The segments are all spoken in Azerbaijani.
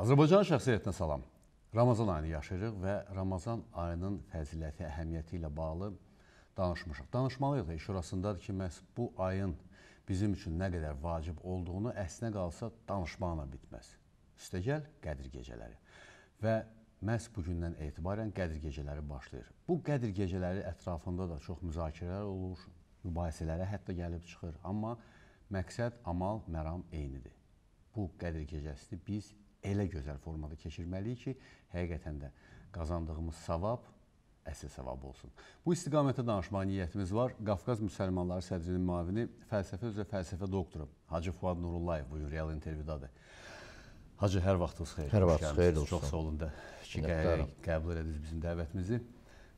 Azərbaycan şəxsiyyətinə salam. Ramazan ayını yaşayırıq və Ramazan ayının fəziləti, əhəmiyyəti ilə bağlı danışmışıq. Danışmalıyıq da iş orasındadır ki, məhz bu ayın bizim üçün nə qədər vacib olduğunu əslinə qalsa danışmağına bitməz. Üstəgəl Qədir gecələri. Və məhz bu gündən etibarən Qədir gecələri başlayır. Bu Qədir gecələri ətrafında da çox müzakirələr olur, mübahisələrə hətta gəlib çıxır. Amma məqsəd, amal, məram eynidir. Bu Qədir gecəsini biz elə gözəl formada keçirməliyik ki, həqiqətən də qazandığımız savab əsl savab olsun. Bu istiqamətdə danışmağa niyyətimiz var. Qafqaz müsəlmanları sədrinin müavini fəlsəfə üzrə fəlsəfə doktoru Hacı Fuad Nurullayev bu gün real intervyudadır. Hacı hər vaxtınız xeyir. Hər vaxt xeyir olsun. Çox sağ olun da ki, qəbul elədiniz bizim dəvətimizi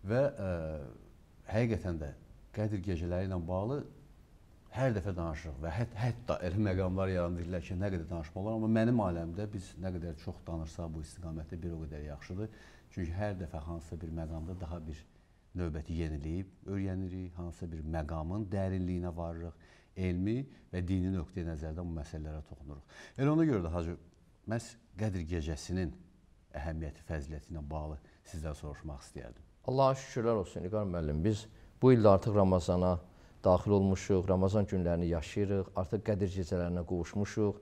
və ə, e, həqiqətən də Qədir gecələri ilə bağlı hər dəfə danışırıq və hət, hətta elə məqamlar yaranırlar ki, nə qədər danışmaq olar, amma mənim aləmdə biz nə qədər çox danışsaq bu istiqamətdə bir o qədər yaxşıdır. Çünki hər dəfə hansısa bir məqamda daha bir növbəti yeniləyib öyrənirik, hansısa bir məqamın dərinliyinə varırıq, elmi və dini nöqteyi nəzərdən bu məsələlərə toxunuruq. Elə ona görə də Hacı, məhz Qədr gecəsinin əhəmiyyəti, fəziləti ilə bağlı sizdən soruşmaq istəyərdim. Allaha şükürlər olsun İlqar müəllim. Biz bu ildə artıq Ramazana daxil olmuşuq, Ramazan günlərini yaşayırıq, artıq Qədir gecələrinə qovuşmuşuq.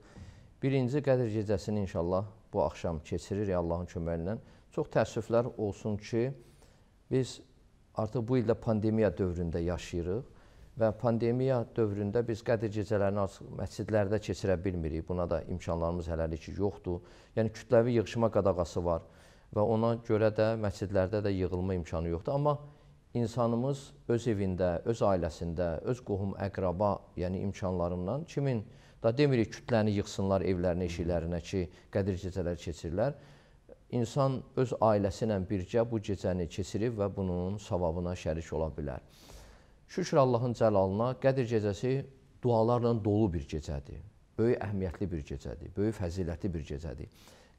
Birinci Qədir gecəsini inşallah bu axşam keçiririk Allahın köməyi ilə. Çox təəssüflər olsun ki, biz artıq bu ildə pandemiya dövründə yaşayırıq və pandemiya dövründə biz Qədir gecələrini artıq məscidlərdə keçirə bilmirik. Buna da imkanlarımız hələlik ki, yoxdur. Yəni kütləvi yığışma qadağası var və ona görə də məscidlərdə də yığılma imkanı yoxdur. Amma insanımız öz evində, öz ailəsində, öz qohum əqraba, yəni imkanlarından kimin da demirik kütləni yığsınlar evlərinə, eşiklərinə ki, qədir gecələr keçirlər. İnsan öz ailəsi ilə birgə bu gecəni keçirib və bunun savabına şərik ola bilər. Şükür Allahın cəlalına Qədir gecəsi dualarla dolu bir gecədir. Böyük əhəmiyyətli bir gecədir, böyük fəzilətli bir gecədir.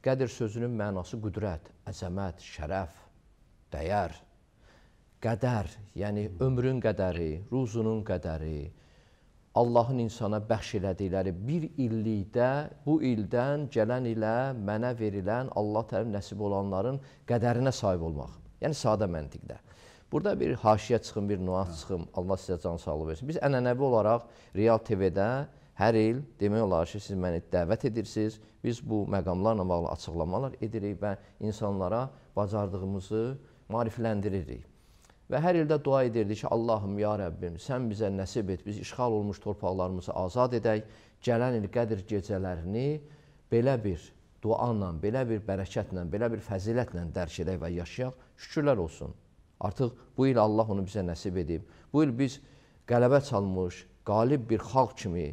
Qədir sözünün mənası qüdrət, əzəmət, şərəf, dəyər, qədər, yəni ömrün qədəri, ruzunun qədəri, Allahın insana bəxş elədikləri bir illikdə, bu ildən gələn ilə mənə verilən Allah tərəf nəsib olanların qədərinə sahib olmaq. Yəni, sadə məntiqdə. Burada bir haşiyə çıxım, bir nuat hə. çıxım, Allah sizə can sağlığı versin. Biz ənənəvi olaraq Real TV-də hər il demək olar ki, siz məni dəvət edirsiniz. Biz bu məqamlarla bağlı açıqlamalar edirik və insanlara bacardığımızı marifləndiririk. Və hər ildə dua edirdi ki, Allahım, ya Rəbbim, sən bizə nəsib et, biz işğal olmuş torpaqlarımızı azad edək, gələn il qədir gecələrini belə bir duanla, belə bir bərəkətlə, belə bir fəzilətlə dərk edək və yaşayaq, şükürlər olsun. Artıq bu il Allah onu bizə nəsib edib. Bu il biz qələbə çalmış, qalib bir xalq kimi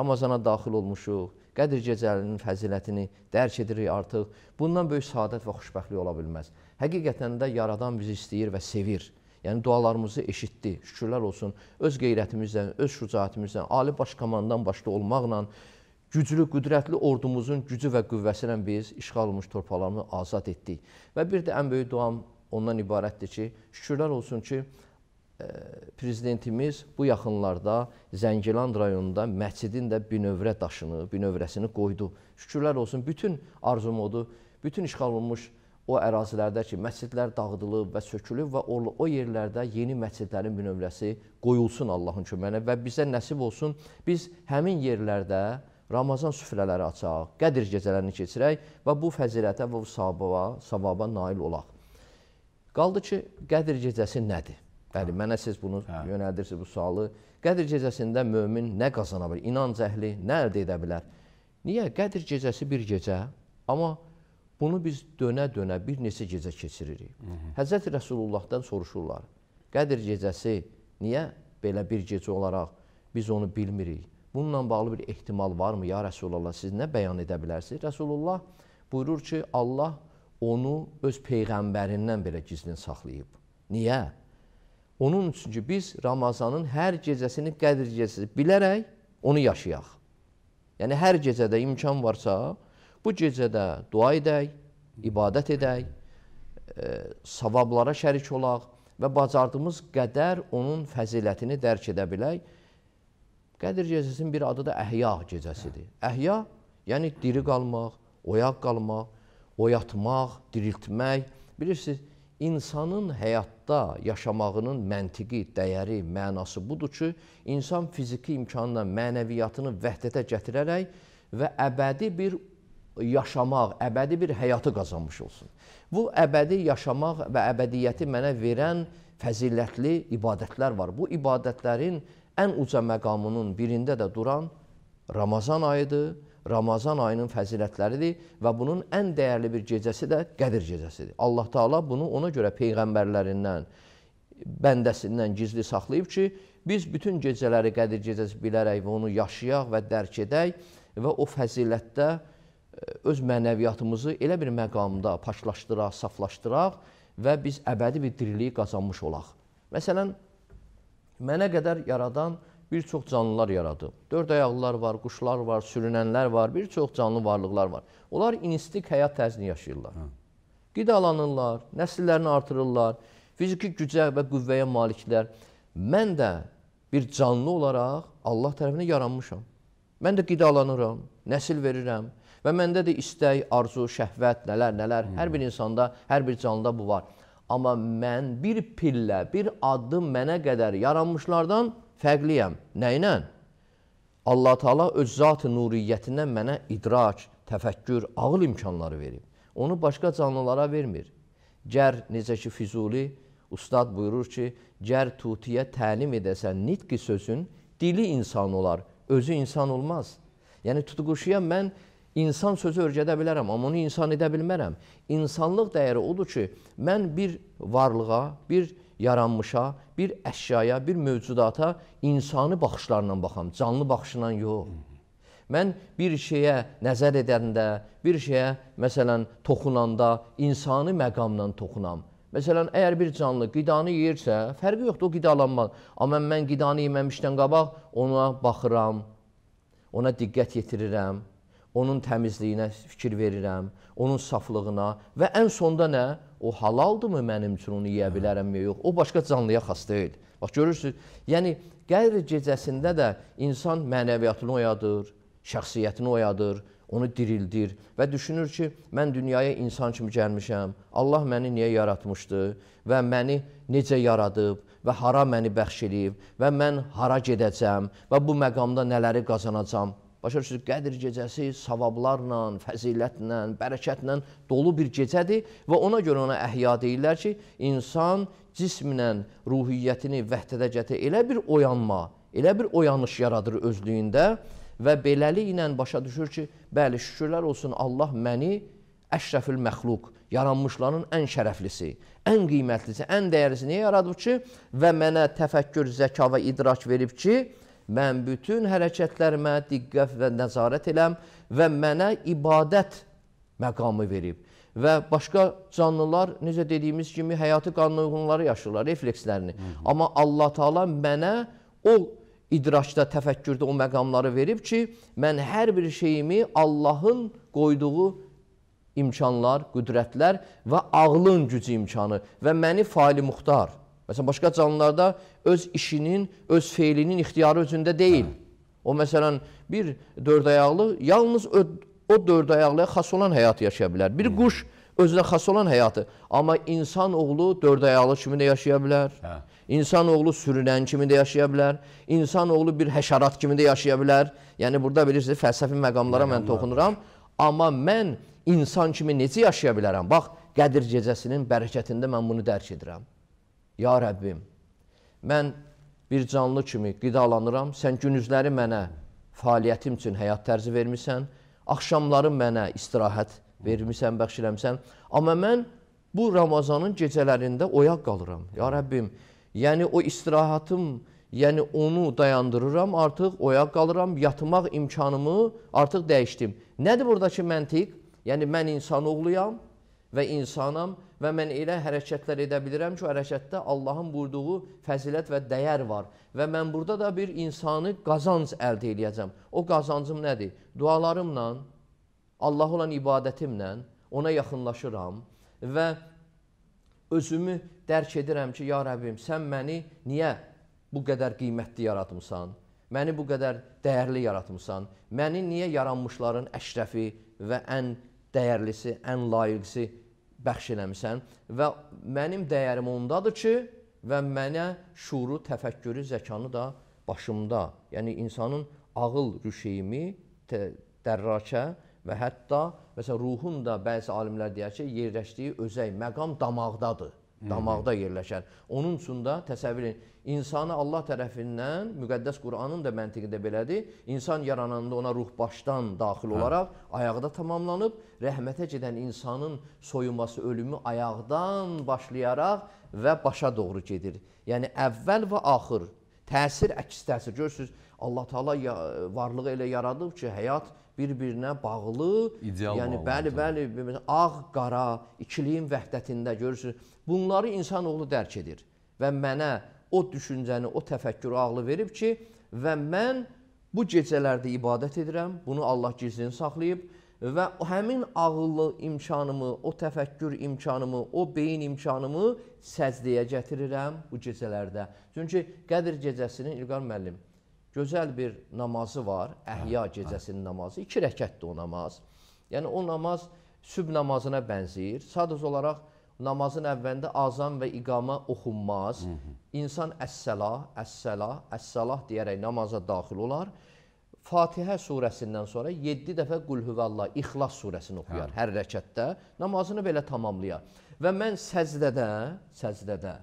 Ramazana daxil olmuşuq, Qədir gecələrinin fəzilətini dərk edirik artıq. Bundan böyük saadət və xoşbəxtlik ola bilməz. Həqiqətən də Yaradan bizi istəyir və sevir Yəni dualarımızı eşitdi. Şükürlər olsun. Öz qeyrətimizlə, öz şücaətimizlə, ali baş komandan başda olmaqla güclü, qüdrətli ordumuzun gücü və qüvvəsi ilə biz işğal olunmuş torpaqlarımızı azad etdik. Və bir də ən böyük duam ondan ibarətdir ki, şükürlər olsun ki, e, prezidentimiz bu yaxınlarda Zəngilan rayonunda məscidin də binövrə daşını, binövrəsini qoydu. Şükürlər olsun, bütün arzum odur, bütün işğal olunmuş torpaqlarımızı o ərazilərdə ki, məscidlər dağıdılıb və sökülüb və o, o yerlərdə yeni məscidlərin münövləsi qoyulsun Allahın köməyinə və bizə nəsib olsun, biz həmin yerlərdə Ramazan süfrələri açaq, qədir gecələrini keçirək və bu fəzilətə və bu savaba, savaba nail olaq. Qaldı ki, qədir gecəsi nədir? Bəli, mənə siz bunu hə. yönəldirsiniz, bu sualı. Qədir gecəsində mömin nə qazana bilər? İnanc əhli nə əldə edə bilər? Niyə? Qədir gecəsi bir gecə, amma Bunu biz dönə-dönə bir neçə gecə keçiririk. Həzrəti Rəsulullahdan soruşurlar, Qədir gecəsi niyə belə bir gecə olaraq biz onu bilmirik? Bununla bağlı bir ehtimal varmı? Ya Rəsulullah, siz nə bəyan edə bilərsiniz? Rəsulullah buyurur ki, Allah onu öz Peyğəmbərindən belə gizlin saxlayıb. Niyə? Onun üçün ki, biz Ramazanın hər gecəsini Qədir gecəsi bilərək onu yaşayaq. Yəni, hər gecədə imkan varsa, Bu gecədə dua edək, ibadət edək, e, savablara şərik olaq və bacardığımız qədər onun fəzilətini dərk edə bilək. Qədir gecəsinin bir adı da əhya gecəsidir. Əhya, yəni diri qalmaq, oyaq qalmaq, oyatmaq, diriltmək. Bilirsiniz, insanın həyatda yaşamağının məntiqi, dəyəri, mənası budur ki, insan fiziki imkanla mənəviyyatını vəhdətə gətirərək və əbədi bir yaşamaq, əbədi bir həyatı qazanmış olsun. Bu əbədi yaşamaq və əbədiyyəti mənə verən fəzilətli ibadətlər var. Bu ibadətlərin ən uca məqamının birində də duran Ramazan ayıdır. Ramazan ayının fəzilətləridir və bunun ən dəyərli bir gecəsi də Qədir gecəsidir. Allah Taala bunu ona görə peyğəmbərlərindən, bəndəsindən gizli saxlayıb ki, biz bütün gecələri Qədir gecəsi bilərək və onu yaşayaq və dərk edək və o fəzilətdə öz mənəviyyatımızı elə bir məqamda paçlaşdıraq, saflaşdıraq və biz əbədi bir diriliyi qazanmış olaq. Məsələn, mənə qədər yaradan bir çox canlılar yaradıb. Dörd ayaqlılar var, quşlar var, sürünənlər var, bir çox canlı varlıqlar var. Onlar instik həyat tərzini yaşayırlar. Hı. Hə. Qidalanırlar, nəsillərini artırırlar, fiziki gücə və qüvvəyə malikdirlər. Mən də bir canlı olaraq Allah tərəfindən yaranmışam. Mən də qidalanıram, nəsil verirəm, Və məndə də istək, arzu, şəhvət, nələr, nələr, hər hmm. bir insanda, hər bir canlıda bu var. Amma mən bir pillə, bir addım mənə qədər yaranmışlardan fərqliyəm. Nə ilə? Allah Taala öz zat-ı nuriyyətindən mənə idrak, təfəkkür, ağıl imkanları verib. Onu başqa canlılara vermir. Gər necə ki Füzuli ustad buyurur ki, gər tutiyə təlim edəsən nitqi sözün, dili insan olar, özü insan olmaz. Yəni tutquşuya mən İnsan sözü örgədə bilərəm, amma onu insan edə bilmərəm. İnsanlıq dəyəri odur ki, mən bir varlığa, bir yaranmışa, bir əşyaya, bir mövcudata insani baxışlarla baxam, canlı baxışla yox. Mən bir şeyə nəzər edəndə, bir şeyə, məsələn, toxunanda, insani məqamla toxunam. Məsələn, əgər bir canlı qidanı yeyirsə, fərqi yoxdur, o qidalanmaz. Amma mən qidanı yeməmişdən qabaq ona baxıram, ona diqqət yetirirəm, onun təmizliyinə fikir verirəm, onun saflığına və ən sonda nə? O halaldırmı mənim üçün onu yeyə bilərəmmi yox? O başqa canlıya xas deyil. Bax görürsüz, yəni Qədr gecəsində də insan mənəviyyatını oyadır, şəxsiyyətini oyadır, onu dirildir və düşünür ki, mən dünyaya insan kimi gəlmişəm. Allah məni niyə yaratmışdı və məni necə yaradıb və hara məni bəxş eləyib və mən hara gedəcəm və bu məqamda nələri qazanacam Başa düşürsünüz, Qədir gecəsi savablarla, fəzilətlə, bərəkətlə dolu bir gecədir və ona görə ona əhya deyirlər ki, insan cismlə ruhiyyətini vəhdədə gətir, elə bir oyanma, elə bir oyanış yaradır özlüyündə və beləliklə başa düşür ki, bəli, şükürlər olsun Allah məni əşrəfül məxluq, yaranmışların ən şərəflisi, ən qiymətlisi, ən dəyərlisi niyə yaradıb ki, və mənə təfəkkür, zəka və idrak verib ki, Mən bütün hərəkətlərimə diqqət və nəzarət eləm və mənə ibadət məqamı verib. Və başqa canlılar, necə dediyimiz kimi, həyatı qanunları yaşırlar, reflekslərini. Hı -hı. Amma Allah-u Teala mənə o idrakda, təfəkkürdə o məqamları verib ki, mən hər bir şeyimi Allahın qoyduğu imkanlar, qüdrətlər və ağlın gücü imkanı və məni faali muxtar Məsələn, başqa canlılarda öz işinin, öz feilinin ixtiyarı özündə deyil. Hə. O, məsələn, bir dördəyaqlı yalnız o, o dördəyaqlıya xas olan həyatı yaşaya bilər. Bir Hı. quş özünə xas olan həyatı. Amma insan oğlu dördəyaqlı kimi də yaşaya bilər. Hə. İnsan oğlu sürünən kimi də yaşaya bilər. İnsan oğlu bir həşərat kimi də yaşaya bilər. Yəni, burada bilirsiniz, fəlsəfi məqamlara Məqamlar. mən toxunuram. Amma mən insan kimi necə yaşaya bilərəm? Bax, Qədir gecəsinin bərəkətində mən bunu dərk edirəm. Ya Rəbbim, mən bir canlı kimi qidalanıram, sən günüzləri mənə fəaliyyətim üçün həyat tərzi vermisən, axşamları mənə istirahət vermisən, bəxş eləmisən, amma mən bu Ramazanın gecələrində oyaq qalıram. Ya Rəbbim, yəni o istirahatım, yəni onu dayandırıram, artıq oyaq qalıram, yatmaq imkanımı artıq dəyişdim. Nədir buradakı məntiq? Yəni mən insanoğluyam, və insanam və mən elə hərəkətlər edə bilirəm ki, o hərəkətdə Allahın buyurduğu fəzilət və dəyər var və mən burada da bir insanı qazanc əldə edəcəm. O qazancım nədir? Dualarımla, Allah olan ibadətimlə ona yaxınlaşıram və özümü dərk edirəm ki, ya Rəbbim, sən məni niyə bu qədər qiymətli yaratmısan? Məni bu qədər dəyərli yaratmısan? Məni niyə yaranmışların əşrəfi və ən dəyərlisi, ən layiqsi bəxş eləmisən və mənim dəyərim ondadır ki, və mənə şuuru, təfəkkürü, zəkanı da başımda, yəni insanın ağıl rüşeyimi, dərrakə və hətta məsələn ruhun da bəzi alimlər deyir ki, yerləşdiyi özək məqam damaqdadır damaqda yerləşər. Onun üçün də təsəvvür edin, insanı Allah tərəfindən, müqəddəs Quranın da məntiqində belədir, insan yarananda ona ruh başdan daxil hə. olaraq hə. ayaqda tamamlanıb, rəhmətə gedən insanın soyunması, ölümü ayaqdan başlayaraq və başa doğru gedir. Yəni əvvəl və axır Təsir əks təsir. Görürsüz, Allah Taala varlığı elə yaradıb ki, həyat bir-birinə bağlı, İdeal yəni bağlı, bəli, bəli, ağ-qara ikiliyin vəhdətində görürsüz. Bunları insanoğlu dərk edir və mənə o düşüncəni, o təfəkkürü ağlı verib ki, və mən bu gecələrdə ibadət edirəm, bunu Allah gizlin saxlayıb və həmin ağıllı imkanımı, o təfəkkür imkanımı, o beyin imkanımı səcdəyə gətirirəm bu gecələrdə. Çünki Qədr gecəsinin İlqar müəllim gözəl bir namazı var, Əhya hə, hə. gecəsinin namazı. 2 rəkətdir o namaz. Yəni o namaz sübh namazına bənzəyir. Sadəcə olaraq namazın əvvəlində azan və iqama oxunmaz. Hı -hı. İnsan əs-səla, əs-səla, əs-səlah deyərək namaza daxil olar. Fatihə surəsindən sonra 7 dəfə Qulhüvəllah, İxlas surəsini oxuyar hə. hər rəkətdə, namazını belə tamamlayar. Və mən səcdədə, səcdədə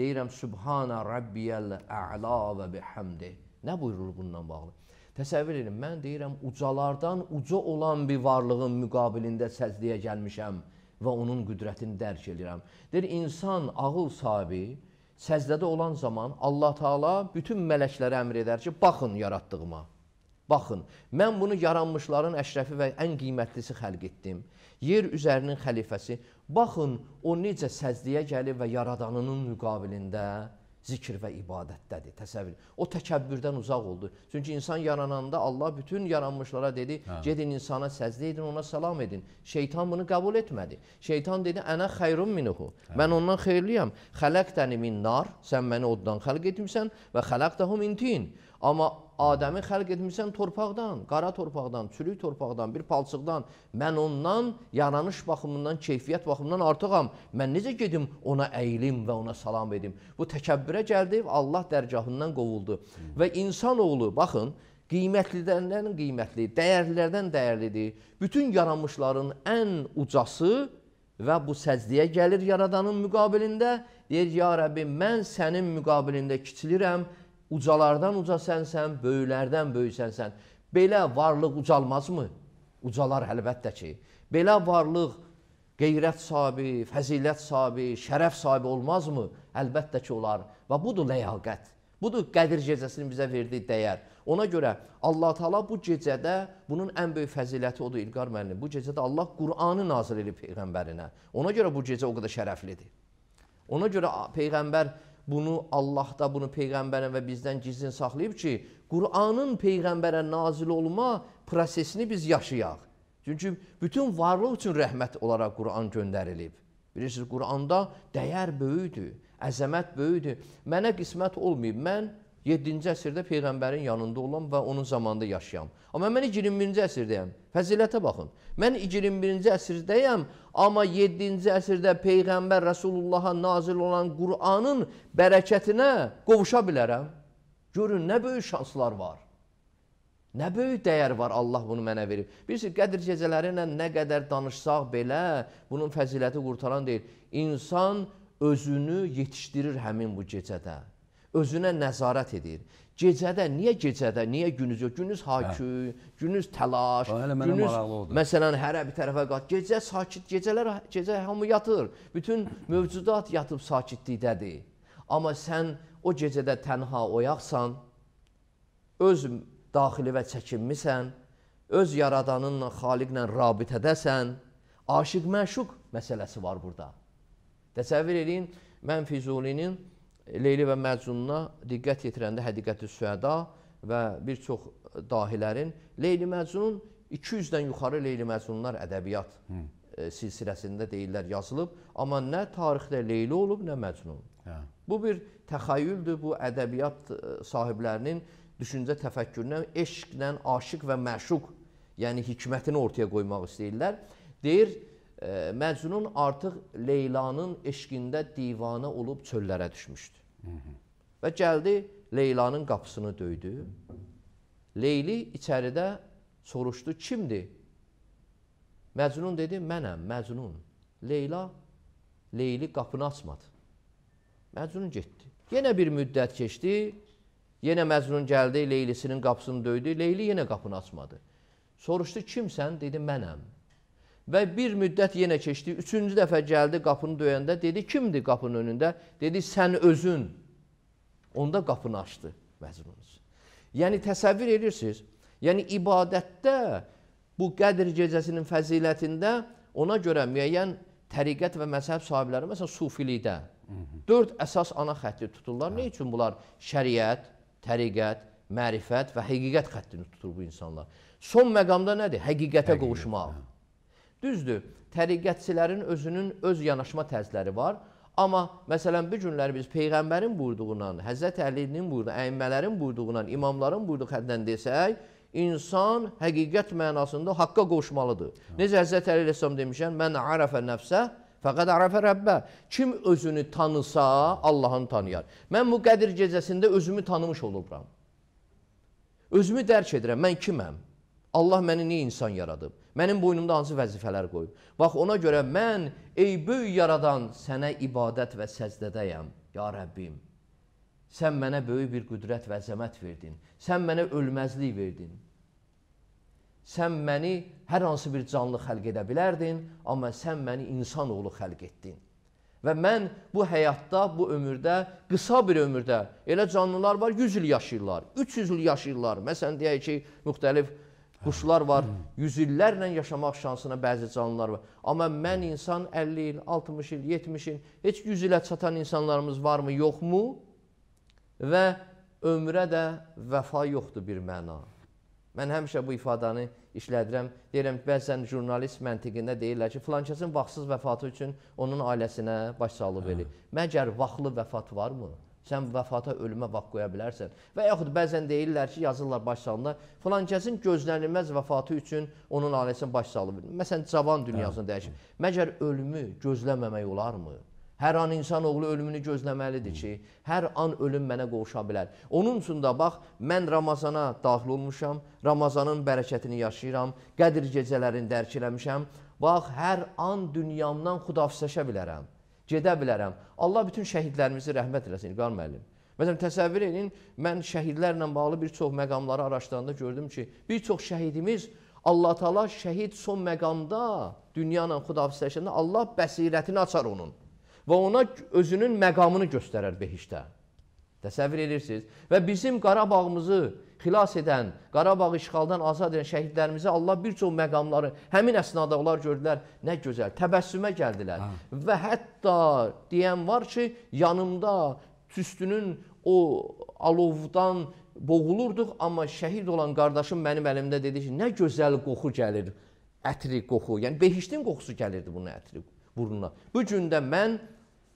deyirəm Subhana Rabbiyəl Ə'la və bihamdi. Nə buyurulur bununla bağlı? Təsəvvür edin, mən deyirəm ucalardan uca olan bir varlığın müqabilində səcdəyə gəlmişəm və onun qüdrətini dərk edirəm. Deyir, insan ağıl sahibi səcdədə olan zaman Allah-u Teala bütün mələklərə əmr edər ki, baxın yaratdığıma. Baxın, mən bunu yaranmışların əşrəfi və ən qiymətlisi xəlq etdim. Yer üzərinin xəlifəsi, baxın, o necə səcdiyə gəlib və yaradanının müqabilində zikr və ibadətdədir. Təsəvvür. O təkəbbürdən uzaq oldu. Çünki insan yarananda Allah bütün yaranmışlara dedi, hə. gedin insana səcdə edin, ona salam edin. Şeytan bunu qəbul etmədi. Şeytan dedi, ənə xeyrun minuhu. Hə. Mən ondan xeyirliyəm. Xələqtəni min nar, sən məni oddan xəlq etmisən və xələqtəhu min tin. Amma Adəmi xəlq etmirsən torpaqdan, qara torpaqdan, çürük torpaqdan, bir palçıqdan. Mən ondan yaranış baxımından, keyfiyyət baxımından artığam. Mən necə gedim ona əyilim və ona salam edim? Bu təkəbbürə gəldi, Allah dərgahından qovuldu. Hı. Və insanoğlu, baxın, qiymətlilərdən qiymətli, dəyərlilərdən dəyərlidir. Bütün yaranmışların ən ucası və bu səcdiyə gəlir yaradanın müqabilində. Deyir, ya Rəbbi, mən sənin müqabilində kiçilirəm, Ucalardan uca sənsən, böyüklərdən böyük sənsən. Belə varlıq ucalmazmı? Ucalar əlbəttə ki. Belə varlıq qeyrət sahibi, fəzilət sahibi, şərəf sahibi olmazmı? Əlbəttə ki, olar. Və budur ləyaqət. Budur Qədir gecəsinin bizə verdiyi dəyər. Ona görə Allah Taala bu gecədə bunun ən böyük fəziləti odur İlqar müəllim. Bu gecədə Allah Qur'anı nazil edib peyğəmbərinə. Ona görə bu gecə o qədər şərəflidir. Ona görə peyğəmbər bunu Allah da bunu Peyğəmbərə və bizdən gizlin saxlayıb ki, Qur'anın Peyğəmbərə nazil olma prosesini biz yaşayaq. Çünki bütün varlıq üçün rəhmət olaraq Qur'an göndərilib. Bilirsiniz, Qur'anda dəyər böyüdür, əzəmət böyüdür. Mənə qismət olmayıb, mən 7-ci əsrdə Peyğəmbərin yanında olan və onun zamanında yaşayan. Amma mən 21-ci əsrdəyəm. Fəzilətə baxın. Mən 21-ci əsrdəyəm, amma 7-ci əsrdə Peyğəmbər Rəsulullaha nazil olan Qur'anın bərəkətinə qovuşa bilərəm. Görün, nə böyük şanslar var. Nə böyük dəyər var Allah bunu mənə verib. Bilirsiniz, Qədir gecələri ilə nə qədər danışsaq belə, bunun fəziləti qurtaran deyil. İnsan özünü yetişdirir həmin bu gecədə özünə nəzarət edir. Gecədə, niyə gecədə, niyə gündüz yox? Gündüz haykü, hə. gündüz təlaş, gündüz məsələn hərə bir tərəfə qaç. Gecə sakit, gecələr gecə hamı yatır. Bütün mövcudat yatıb sakitlikdədir. Amma sən o gecədə tənha oyaqsan, öz daxili və çəkinmisən, öz yaradanınla, xaliqlə rabitədəsən, aşiq-məşuq məsələsi var burada. Təsəvvür edin, mən Füzulinin Leyli və Məcnuna diqqət yetirəndə Hədiqəti Süəda və bir çox dahilərin Leyli Məcnun 200-dən yuxarı Leyli Məcnunlar ədəbiyyat Hı. E, silsiləsində deyirlər yazılıb, amma nə tarixdə Leyli olub, nə Məcnun. Hə. Bu bir təxəyyüldür, bu ədəbiyyat e, sahiblərinin düşüncə təfəkküründən, eşqlə aşiq və məşuq, yəni hikmətini ortaya qoymaq istəyirlər. Deyir, Məcnun artıq Leylanın eşqində divanə olub çöllərə düşmüşdü. Hı -hı. Və gəldi Leylanın qapısını döydü. Leyli içəridə soruşdu, kimdir? Məcnun dedi, mənəm, Məcnun. Leyla, Leyli qapını açmadı. Məcnun getdi. Yenə bir müddət keçdi, yenə Məcnun gəldi, Leylisinin qapısını döydü, Leyli yenə qapını açmadı. Soruşdu, kimsən? Dedi, mənəm. Və bir müddət yenə keçdi. Üçüncü dəfə gəldi qapını döyəndə. Dedi, kimdir qapının önündə? Dedi, sən özün. Onda qapını açdı Məcnunuz. Yəni, təsəvvür edirsiniz. Yəni, ibadətdə, bu qədr gecəsinin fəzilətində ona görə müəyyən təriqət və məzhəb sahibləri, məsələn, sufilikdə dörd əsas ana xətti tuturlar. Nə üçün bunlar? Şəriət, təriqət, mərifət və həqiqət xəttini tutur bu insanlar. Son məqamda nədir? Həqiqətə Həqiqət, qovuşmaq. Hə. Düzdür, təriqətçilərin özünün öz yanaşma tərzləri var. Amma məsələn bu günlər biz peyğəmbərin buyurduğundan, Həzrət Əlinin buyurduğu, əimmələrin buyurduğundan, imamların buyurduğu xəddən desək, insan həqiqət mənasında haqqa qoşmalıdır. Hə. Necə Həzrət Əli rəsam demişəm, mən arafə nəfsə Fəqəd ərəfə Rəbbə. Kim özünü tanısa, Allahını tanıyar. Mən bu Qədir gecəsində özümü tanımış oluram. Özümü dərk edirəm, mən kiməm? Allah məni niyə insan yaradıb? Mənim boynumda hansı vəzifələr qoyub? Bax, ona görə mən, ey böyük yaradan, sənə ibadət və səzdədəyəm, ya Rəbbim. Sən mənə böyük bir qüdrət və əzəmət verdin. Sən mənə ölməzlik verdin. Sən məni hər hansı bir canlı xəlq edə bilərdin, amma sən məni insan oğlu xəlq etdin. Və mən bu həyatda, bu ömürdə, qısa bir ömürdə elə canlılar var, 100 il yaşayırlar, 300 il yaşayırlar. Məsələn, deyək ki, müxtəlif Quşlar var, hmm. yüz illərlə yaşamaq şansına bəzi canlılar var. Amma mən insan 50 il, 60 il, 70 il, heç 100 ilə çatan insanlarımız varmı, yoxmu? Və ömrə də vəfa yoxdur bir məna. Mən həmişə bu ifadəni işlədirəm. Deyirəm, bəzən jurnalist məntiqində deyirlər ki, filankəsin vaxtsız vəfatı üçün onun ailəsinə başsağlıq verir. Hə. Məgər vaxtlı vəfat varmı? sən vəfata, ölümə vaxt qoya bilərsən. Və yaxud bəzən deyirlər ki, yazırlar başsalında, filan kəsin gözlənilməz vəfatı üçün onun ailəsinə başsalıb. Məsələn, cavan dünyasını hə. dəyişir. Məgər ölümü gözləməmək olarmı? Hər an insan oğlu ölümünü gözləməlidir ki, hər an ölüm mənə qovuşa bilər. Onun üçün də bax, mən Ramazana daxil olmuşam, Ramazanın bərəkətini yaşayıram, Qədir gecələrini dərk eləmişəm. Bax, hər an dünyamdan xudafisəşə bilərəm gedə bilərəm. Allah bütün şəhidlərimizi rəhmət eləsin, İlqar müəllim. Məsələn, təsəvvür edin, mən şəhidlərlə bağlı bir çox məqamları araşdıranda gördüm ki, bir çox şəhidimiz Allah Taala şəhid son məqamda dünya ilə xudahafizləşəndə Allah bəsirətini açar onun və ona özünün məqamını göstərər behiştə. Təsəvvür edirsiniz? Və bizim Qarabağımızı xilas edən, Qarabağ işğaldan azad edən şəhidlərimizə Allah bir çox məqamları həmin əsnada onlar gördülər, nə gözəl, təbəssümə gəldilər. Hə. Və hətta deyən var ki, yanımda tüstünün o alovdan boğulurduq, amma şəhid olan qardaşım mənim əlimdə dedi ki, nə gözəl qoxu gəlir, ətri qoxu, yəni behiştin qoxusu gəlirdi bunun ətri burnuna. Bu gün də mən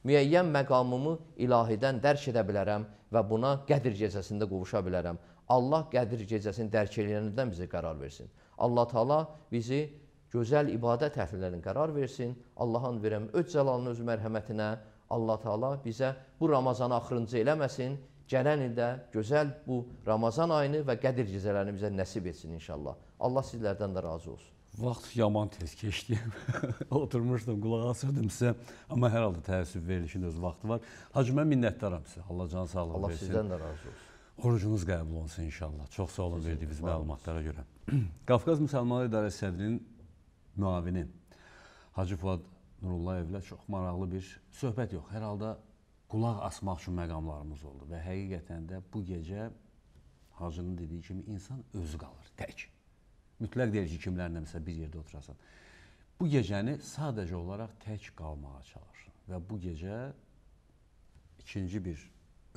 müəyyən məqamımı ilahidən dərk edə bilərəm və buna qədr gecəsində qovuşa bilərəm. Allah Qədir gecəsini dərk edəndən bizə qərar versin. Allah Taala bizi gözəl ibadət əhlilərinə qərar versin. Allahın verəm öz cəlalının öz mərhəmətinə Allah Taala bizə bu Ramazanı axırıncı eləməsin. Gələn ildə gözəl bu Ramazan ayını və Qədir gecələrini bizə nəsib etsin inşallah. Allah sizlərdən də razı olsun. Vaxt yaman tez keçdi. Oturmuşdum, qulaq asırdım sizə. Amma hər halda təəssüf verilişin öz vaxtı var. Hacı, mən minnətdaram sizə. Allah can sağlığı versin. Allah sizdən də razı olsun. Orucunuz qəbul olsun inşallah. Çox sağ olun verdiyiniz məlumatlara görə. Qafqaz Müsəlmanlar İdarəsi sədrinin müavini Hacı Fuad Nurullayevlə çox maraqlı bir söhbət yox. Hər halda qulaq asmaq üçün məqamlarımız oldu və həqiqətən də bu gecə Hacının dediyi kimi insan özü qalır, tək. Mütləq deyir ki, kimlərlə məsələn bir yerdə oturasan. Bu gecəni sadəcə olaraq tək qalmağa çalışın və bu gecə ikinci bir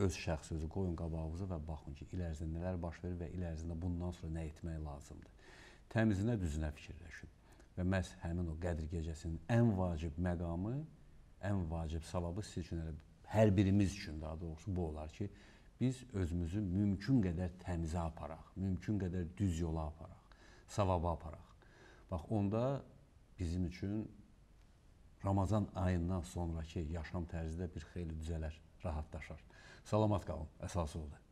öz şəxsinizi qoyun qabağınıza və baxın ki, il ərzində nələr baş verir və il ərzində bundan sonra nə etmək lazımdır. Təmizinə, düzünə fikirləşin. Və məhz həmin o Qədr gecəsinin ən vacib məqamı, ən vacib savabı siz üçün hər birimiz üçün daha doğrusu bu olar ki, biz özümüzü mümkün qədər təmizə aparaq, mümkün qədər düz yola aparaq, savaba aparaq. Bax, onda bizim üçün Ramazan ayından sonrakı yaşam tərzi də bir xeyli düzələr, rahatlaşar. Salamat qalın. Əsası odur.